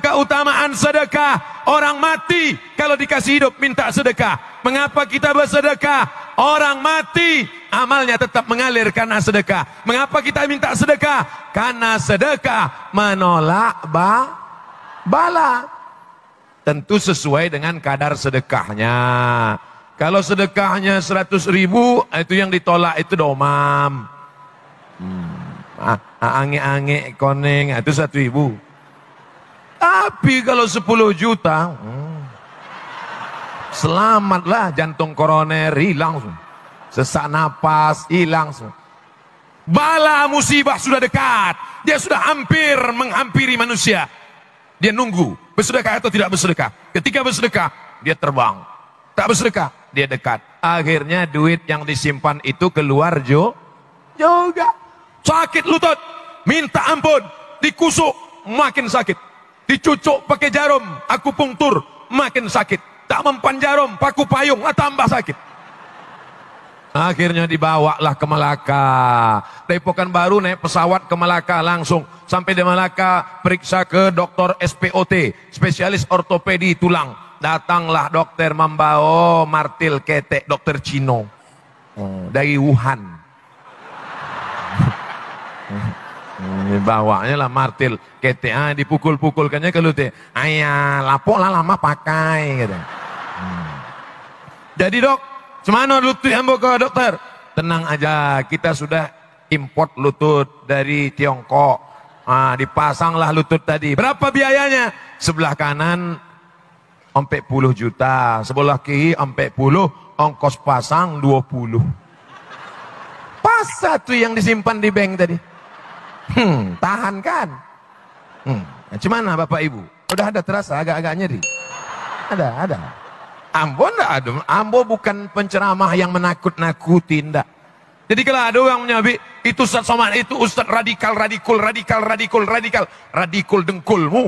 keutamaan sedekah? Orang mati kalau dikasih hidup minta sedekah. Mengapa kita bersedekah? Orang mati amalnya tetap mengalir karena sedekah. Mengapa kita minta sedekah? Karena sedekah menolak ba bala. Tentu sesuai dengan kadar sedekahnya. Kalau sedekahnya 100 ribu, itu yang ditolak itu domam. Hmm. Ah, ah, ange-ange koning, ah, itu satu ribu. Tapi kalau 10 juta, hmm, selamatlah jantung koroner hilang. Sesak napas hilang. Bala musibah sudah dekat. Dia sudah hampir menghampiri manusia. Dia nunggu, bersedekah atau tidak bersedekah. Ketika bersedekah, dia terbang. Tak bersedekah, dia dekat. Akhirnya duit yang disimpan itu keluar jo juga. Sakit lutut, minta ampun, dikusuk, makin sakit. Dicucuk pakai jarum, aku pungtur, makin sakit. Tak mempan jarum, paku payung, ah, tambah sakit. Akhirnya dibawalah ke Malaka. Depokan baru naik pesawat ke Malaka langsung. Sampai di Malaka, periksa ke dokter SPOT, spesialis ortopedi tulang. Datanglah dokter membawa martil ketek dokter Cino. Oh, dari Wuhan. Eh, Bawanya lah martil KTA dipukul-pukulkannya ke lutut. Ayah, lapok lah lama pakai gitu. Jadi dok, cuman lutut yang ke dokter? Tenang aja, kita sudah import lutut dari Tiongkok. Nah, dipasanglah lutut tadi. Berapa biayanya? Sebelah kanan 40 juta, sebelah kiri 40, ongkos pasang 20. Pas satu yang disimpan di bank tadi. Hmm, tahan kan? Hmm. Gimana Bapak Ibu? Udah ada terasa agak-agak nyeri? Ada, ada. Ambo enggak ada. Ambo bukan penceramah yang menakut-nakuti, enggak. Jadi kalau ada orang menyabi, itu Ustaz Somad, itu Ustaz radikal, radikul, radikal, radikul, radikal, radikul dengkulmu.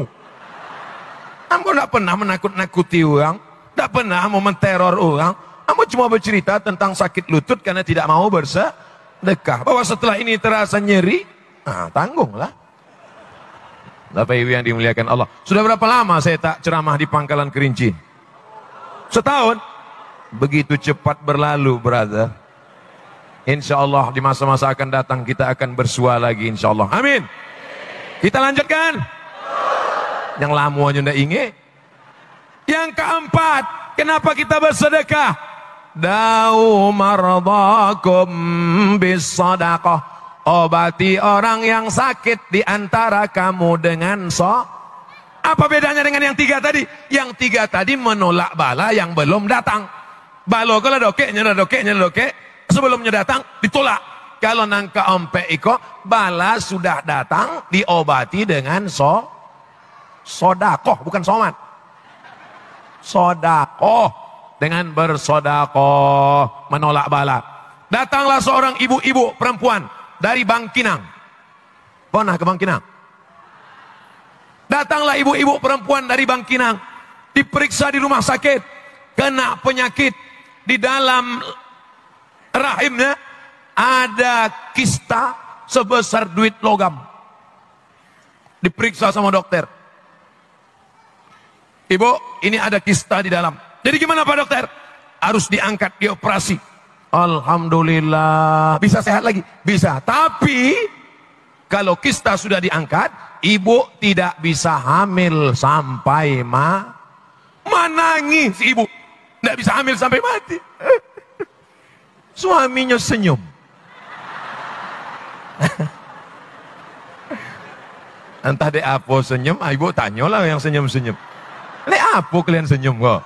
Ambo enggak pernah menakut-nakuti orang, enggak pernah mau menteror orang. Ambo cuma bercerita tentang sakit lutut karena tidak mau bersedekah. Bahwa setelah ini terasa nyeri, tanggung ah, tanggunglah. Bapak Ibu yang dimuliakan Allah. Sudah berapa lama saya tak ceramah di pangkalan kerinci? Setahun. Begitu cepat berlalu, brother. Insya Allah di masa-masa akan datang kita akan bersua lagi insya Allah. Amin. Kita lanjutkan. Yang lamu aja ndak ingin. Yang keempat, kenapa kita bersedekah? Dau maradakum bisadaqah Obati orang yang sakit di antara kamu dengan so. Apa bedanya dengan yang tiga tadi? Yang tiga tadi menolak bala yang belum datang. Balo kalau doke, nyala doke, nyala doke. Sebelumnya datang, ditolak. Kalau nangka ompe iko, bala sudah datang, diobati dengan so. Sodakoh, bukan somat. Sodakoh. Dengan bersodakoh, menolak bala. Datanglah seorang ibu-ibu perempuan dari Bangkinang. Pernah ke Bangkinang? Datanglah ibu-ibu perempuan dari Bangkinang. Diperiksa di rumah sakit. Kena penyakit. Di dalam rahimnya ada kista sebesar duit logam. Diperiksa sama dokter. Ibu, ini ada kista di dalam. Jadi gimana Pak Dokter? Harus diangkat, dioperasi. Alhamdulillah. Bisa sehat lagi? Bisa. Tapi kalau kista sudah diangkat, ibu tidak bisa hamil sampai ma menangis ibu. Tidak bisa hamil sampai mati. Suaminya senyum. Entah deh apa senyum, ah, ibu tanya lah yang senyum-senyum. ini apa kalian senyum kok?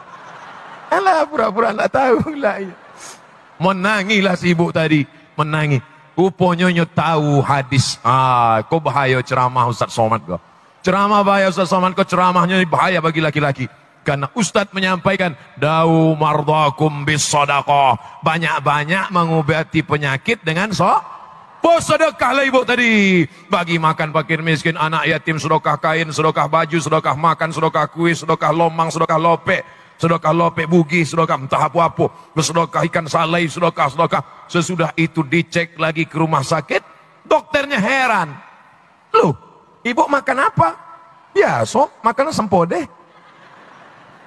Alah pura-pura enggak tahu lah. Iya. Menangilah si ibu tadi. Menangi. Uponyonya tahu hadis. Ah, kau bahaya ceramah Ustaz Somad kau. Ceramah bahaya Ustaz Somad kau ceramahnya bahaya bagi laki-laki. Karena Ustaz menyampaikan, Dau mardakum bis sodakoh. Banyak-banyak mengobati penyakit dengan so. Oh lah ibu tadi. Bagi makan pakir miskin, anak yatim, sedekah kain, sedekah baju, sedekah makan, sedekah kuis, sedekah lomang, sedekah lopek sedekah lopek bugi, sedekah entah apa-apa, sudahkah ikan salai, sedekah, sedekah. Sesudah itu dicek lagi ke rumah sakit, dokternya heran. Loh, ibu makan apa? Ya, so, makan sempode.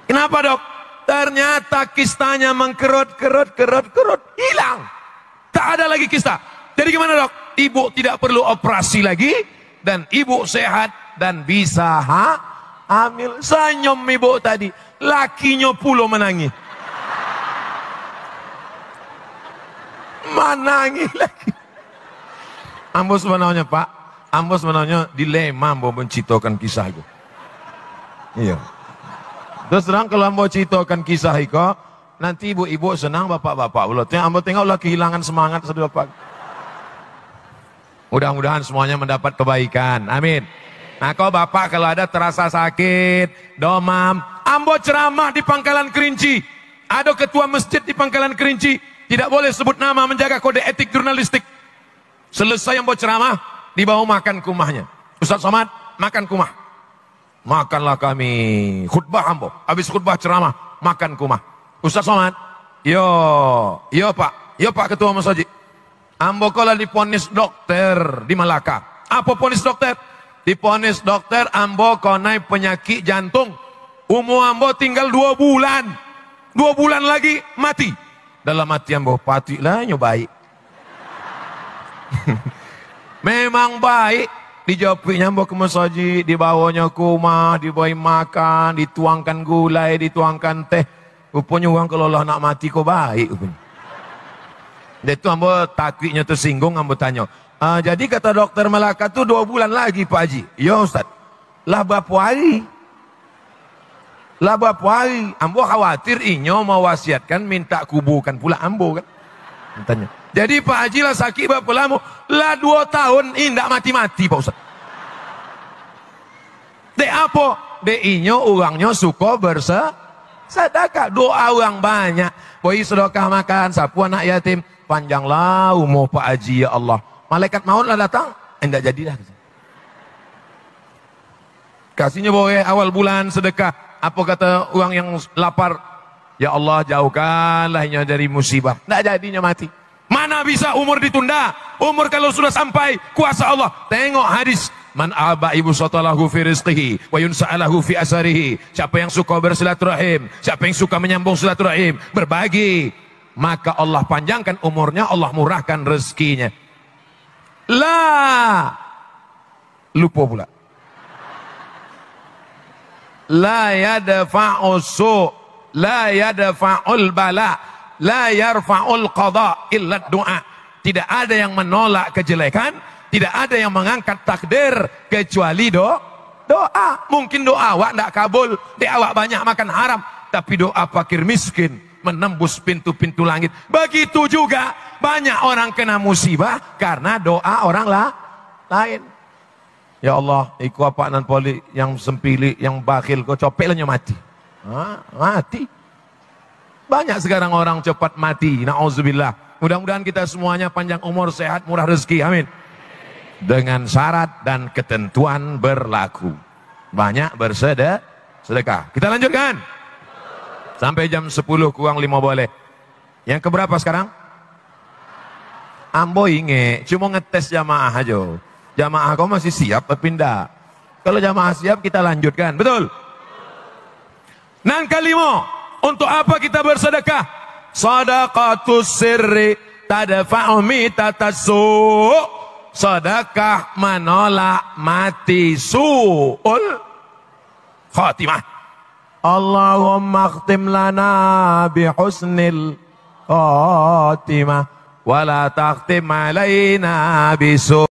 Kenapa dok? Ternyata kistanya mengkerut, kerut, kerut, kerut, hilang. Tak ada lagi kista. Jadi gimana dok? Ibu tidak perlu operasi lagi, dan ibu sehat, dan bisa ha? hamil. Senyum ibu tadi lakinya pulo menangis. Menangis lagi. Ambos menanya pak, ambos menanya dilema mau menceritakan kisah itu. Iya. Terus terang kalau ambo ceritakan kisah itu, nanti ibu-ibu senang bapak-bapak. ambo tengok, lah kehilangan semangat sedih bapak. Mudah-mudahan semuanya mendapat kebaikan. Amin. Nah, kau bapak kalau ada terasa sakit, domam, Ambo ceramah di pangkalan kerinci. Ada ketua masjid di pangkalan kerinci. Tidak boleh sebut nama menjaga kode etik jurnalistik. Selesai Ambo ceramah, dibawa makan kumahnya. Ustaz Somad, makan kumah. Makanlah kami. Khutbah Ambo. Habis khutbah ceramah, makan kumah. Ustaz Somad, yo, yo pak, yo pak ketua masjid. Ambo kola diponis dokter di Malaka. Apa ponis dokter? Diponis dokter Ambo konai penyakit jantung. Umu Ambo tinggal dua bulan. Dua bulan lagi mati. Dalam hati Ambo, pati lah nyobai. Memang baik. Dijawabnya Ambo ke masjid, dibawanya ke rumah, dibawa makan, dituangkan gulai, dituangkan teh. Rupanya uang kalau nak mati kok baik. Rupanya. Dia tu Ambo takwiknya tersinggung, Ambo tanya. Ah, jadi kata dokter melaka tu dua bulan lagi Pak Haji. Ya Ustaz. Lah berapa hari? Laba puai, ambo khawatir inyo mau wasiatkan minta kubukan pula ambo kan. Tanya. Jadi Pak Haji lah sakit bapak lamu. Lah dua tahun indak mati-mati Pak Ustaz. Dek apa? Dek inyo uangnya suko bersa Sadaka doa uang banyak. Boy sedekah makan, sapu anak yatim. Panjanglah umur Pak Haji ya Allah. Malaikat maut lah datang. Indak eh, jadilah. Kasihnya boleh awal bulan sedekah apa kata uang yang lapar? Ya Allah jauhkanlahnya dari musibah. Tidak jadinya mati. Mana bisa umur ditunda? Umur kalau sudah sampai kuasa Allah. Tengok hadis Man aba ibu sotalahu fi rizqihi wa yunsa'alahu fi asarihi. Siapa yang suka bersilaturahim, siapa yang suka menyambung silaturahim, berbagi, maka Allah panjangkan umurnya, Allah murahkan rezekinya. Lah. Lupa pula la yadfa'u su la yadfa'ul bala la yarfa'ul qada illa doa tidak ada yang menolak kejelekan tidak ada yang mengangkat takdir kecuali do doa mungkin doa awak tidak kabul di awak banyak makan haram tapi doa fakir miskin menembus pintu-pintu langit begitu juga banyak orang kena musibah karena doa orang lah lain Ya Allah, iku apa nan poli yang sempili, yang bakil, kau copek lah mati. Ha? mati. Banyak sekarang orang cepat mati, na'udzubillah. Mudah-mudahan kita semuanya panjang umur, sehat, murah rezeki, amin. Dengan syarat dan ketentuan berlaku. Banyak bersedekah. Sedekah. Kita lanjutkan. Sampai jam 10 kurang 5 boleh. Yang keberapa sekarang? Ambo inge, cuma ngetes jamaah aja. Jamaah kau masih siap pindah. Kalau jamaah siap kita lanjutkan, betul? Nan kalimo, untuk apa kita bersedekah? Sadaqatus sirri tadfa'u su. Sedekah menolak mati su'ul khatimah. Allahumma khtim lana bihusnil khatimah. ولا تختم علينا su.